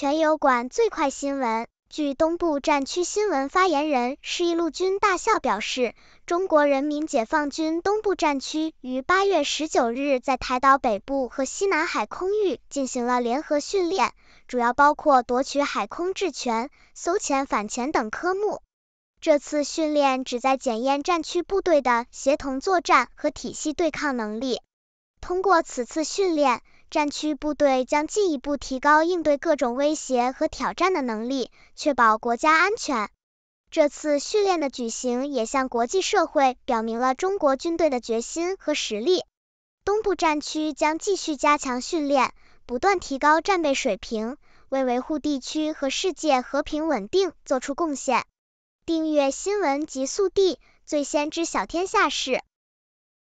全油管最快新闻。据东部战区新闻发言人、是一路军大校表示，中国人民解放军东部战区于八月十九日在台岛北部和西南海空域进行了联合训练，主要包括夺取海空制权、搜潜反潜等科目。这次训练旨在检验战区部队的协同作战和体系对抗能力。通过此次训练，战区部队将进一步提高应对各种威胁和挑战的能力，确保国家安全。这次训练的举行也向国际社会表明了中国军队的决心和实力。东部战区将继续加强训练，不断提高战备水平，为维护地区和世界和平稳定作出贡献。订阅新闻极速递，最先知晓天下事。